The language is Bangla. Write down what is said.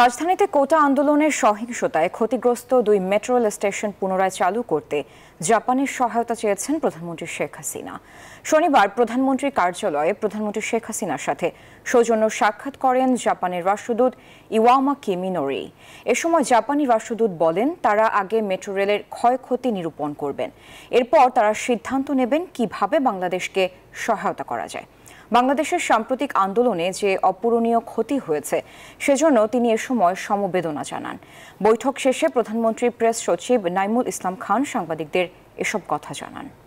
রাজধানীতে কোটা আন্দোলনের সহিংসতায় ক্ষতিগ্রস্ত দুই মেট্রো রেল স্টেশন পুনরায় চালু করতে জাপানের সহায়তা চেয়েছেন প্রধানমন্ত্রী শেখ হাসিনা শনিবার প্রধানমন্ত্রীর কার্যালয়ে প্রধানমন্ত্রী শেখ হাসিনার সাথে সৌজন্য সাক্ষাৎ করেন জাপানের রাষ্ট্রদূত ইওয়ামা কিমিনোরি এ সময় জাপানি রাষ্ট্রদূত বলেন তারা আগে মেট্রো রেলের ক্ষয়ক্ষতি নিরূপণ করবেন এরপর তারা সিদ্ধান্ত নেবেন কিভাবে বাংলাদেশকে সহায়তা করা যায় বাংলাদেশের সাম্প্রতিক আন্দোলনে যে অপূরণীয় ক্ষতি হয়েছে সেজন্য তিনি এ সময় সমবেদনা জানান বৈঠক শেষে প্রধানমন্ত্রী প্রেস সচিব নাইমুল ইসলাম খান সাংবাদিকদের এসব কথা জানান